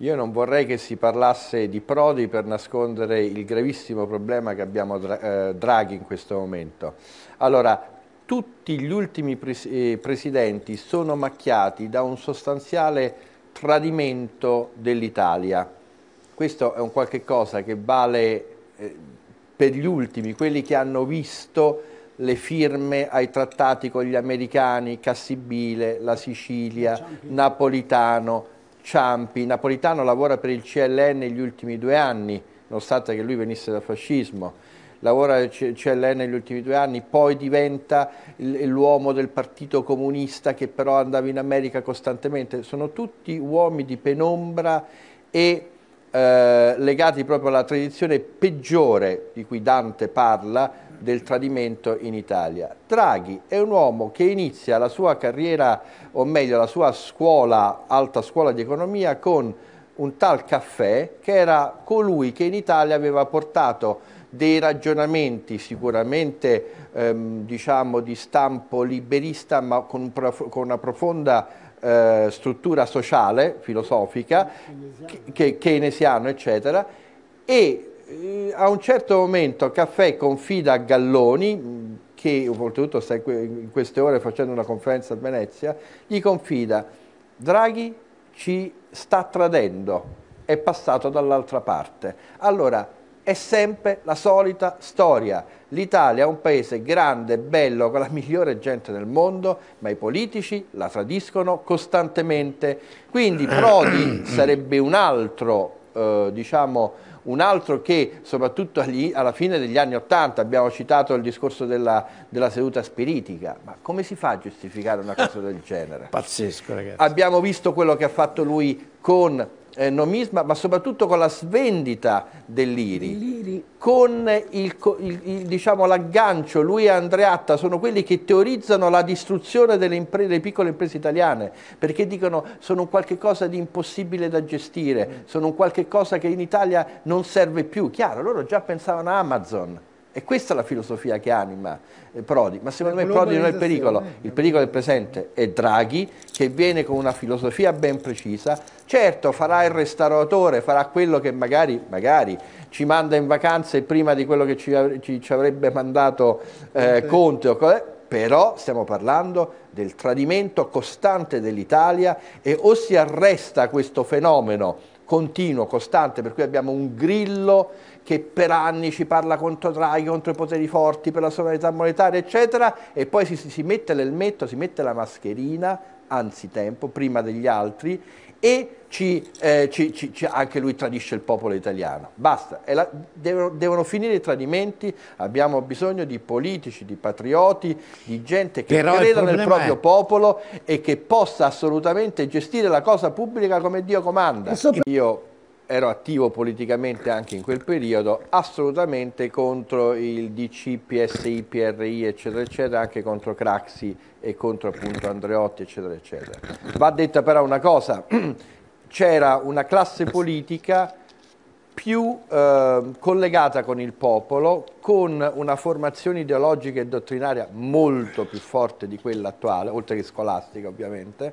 Io non vorrei che si parlasse di Prodi per nascondere il gravissimo problema che abbiamo eh, Draghi in questo momento. Allora, tutti gli ultimi pres eh, presidenti sono macchiati da un sostanziale tradimento dell'Italia. Questo è un qualche cosa che vale eh, per gli ultimi, quelli che hanno visto le firme ai trattati con gli americani, Cassibile, la Sicilia, Napolitano, Ciampi, Napolitano lavora per il CLN negli ultimi due anni, nonostante che lui venisse dal fascismo, lavora per il CLN negli ultimi due anni, poi diventa l'uomo del partito comunista che però andava in America costantemente, sono tutti uomini di penombra e eh, legati proprio alla tradizione peggiore di cui Dante parla, del tradimento in Italia. Draghi è un uomo che inizia la sua carriera, o meglio la sua scuola, alta scuola di economia, con un tal Caffè che era colui che in Italia aveva portato dei ragionamenti sicuramente ehm, diciamo di stampo liberista ma con, con una profonda eh, struttura sociale, filosofica, keynesiano. che, keynesiano eccetera e eh, a un certo momento Caffè confida a Galloni, mm, che oltretutto sta in queste ore facendo una conferenza a Venezia, gli confida Draghi ci sta tradendo, è passato dall'altra parte. Allora, è sempre la solita storia. L'Italia è un paese grande, bello, con la migliore gente del mondo, ma i politici la tradiscono costantemente. Quindi Prodi sarebbe un altro eh, diciamo, un altro che soprattutto agli, alla fine degli anni Ottanta, abbiamo citato il discorso della, della, seduta spiritica, ma come si fa a giustificare una cosa del genere? Pazzesco ragazzi. Abbiamo visto quello che ha fatto lui con eh, nomisma, ma soprattutto con la svendita dell'Iri, Liri. con il, il, il, diciamo, l'aggancio, lui e Andreatta sono quelli che teorizzano la distruzione delle, impre, delle piccole imprese italiane, perché dicono sono un qualche cosa di impossibile da gestire, sono un qualche cosa che in Italia non serve più. Chiaro, loro già pensavano a Amazon, e questa è la filosofia che anima eh, Prodi, ma secondo me Prodi non è il pericolo, il pericolo del presente è Draghi che viene con una filosofia ben precisa, certo farà il restauratore, farà quello che magari, magari ci manda in vacanze prima di quello che ci, ci, ci avrebbe mandato eh, Conte, però stiamo parlando del tradimento costante dell'Italia e o si arresta questo fenomeno continuo, costante, per cui abbiamo un grillo che per anni ci parla contro Draghi, contro i poteri forti, per la sovranità monetaria, eccetera, e poi si, si mette l'elmetto, si mette la mascherina, anzitempo, prima degli altri e ci, eh, ci, ci, anche lui tradisce il popolo italiano. Basta, la, devono, devono, finire i tradimenti, abbiamo bisogno di politici, di patrioti, di gente che Però creda nel proprio è... popolo e che possa assolutamente gestire la cosa pubblica come Dio comanda. Io ero attivo politicamente anche in quel periodo, assolutamente contro il DC, PSI, PRI, eccetera, eccetera, anche contro Craxi e contro appunto Andreotti, eccetera, eccetera. Va detta però una cosa, c'era una classe politica più eh, collegata con il popolo, con una formazione ideologica e dottrinaria molto più forte di quella attuale, oltre che scolastica ovviamente.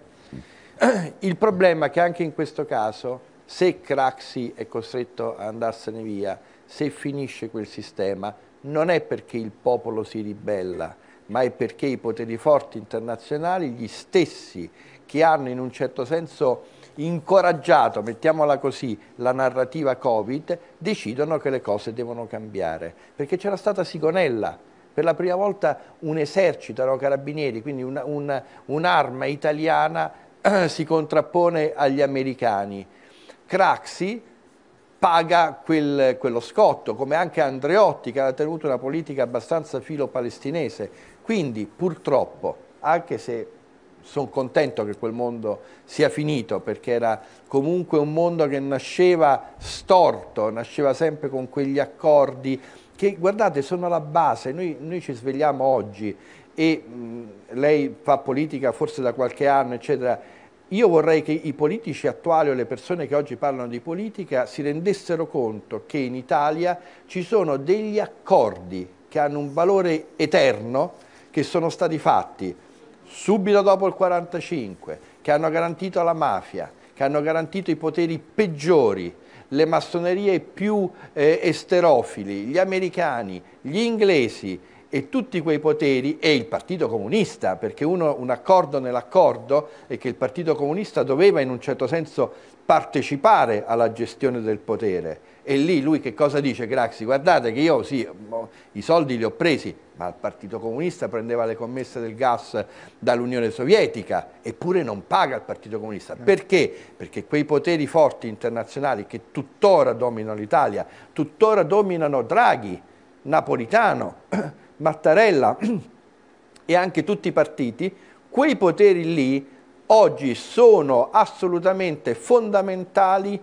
Il problema è che anche in questo caso se Craxi è costretto ad andarsene via, se finisce quel sistema, non è perché il popolo si ribella, ma è perché i poteri forti internazionali, gli stessi che hanno in un certo senso incoraggiato, mettiamola così, la narrativa Covid, decidono che le cose devono cambiare. Perché c'era stata Sigonella, per la prima volta un esercito, erano carabinieri, quindi un'arma un, un italiana eh, si contrappone agli americani. Craxi paga quel, quello scotto, come anche Andreotti che ha tenuto una politica abbastanza filo-palestinese. Quindi purtroppo, anche se sono contento che quel mondo sia finito perché era comunque un mondo che nasceva storto, nasceva sempre con quegli accordi che guardate sono la base, noi, noi ci svegliamo oggi e mh, lei fa politica forse da qualche anno eccetera io vorrei che i politici attuali o le persone che oggi parlano di politica si rendessero conto che in Italia ci sono degli accordi che hanno un valore eterno, che sono stati fatti subito dopo il 1945, che hanno garantito la mafia, che hanno garantito i poteri peggiori, le massonerie più eh, esterofili, gli americani, gli inglesi, e tutti quei poteri e il Partito Comunista, perché uno, un accordo nell'accordo è che il Partito Comunista doveva in un certo senso partecipare alla gestione del potere. E lì lui che cosa dice Graxi? Guardate che io sì, i soldi li ho presi, ma il Partito Comunista prendeva le commesse del gas dall'Unione Sovietica, eppure non paga il Partito Comunista. Eh. Perché? Perché quei poteri forti internazionali che tuttora dominano l'Italia, tuttora dominano Draghi, Napolitano, Mattarella e anche tutti i partiti, quei poteri lì oggi sono assolutamente fondamentali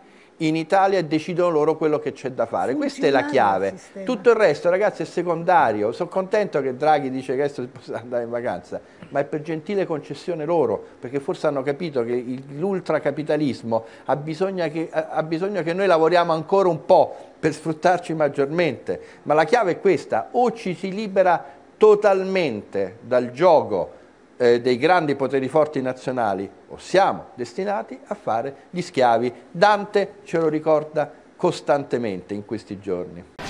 in Italia e decidono loro quello che c'è da fare. Questa è la chiave. Il Tutto il resto, ragazzi, è secondario. Sono contento che Draghi dice che adesso si possa andare in vacanza, ma è per gentile concessione loro, perché forse hanno capito che l'ultracapitalismo ha, ha bisogno che noi lavoriamo ancora un po' per sfruttarci maggiormente. Ma la chiave è questa, o ci si libera totalmente dal gioco eh, dei grandi poteri forti nazionali o siamo destinati a fare gli schiavi. Dante ce lo ricorda costantemente in questi giorni.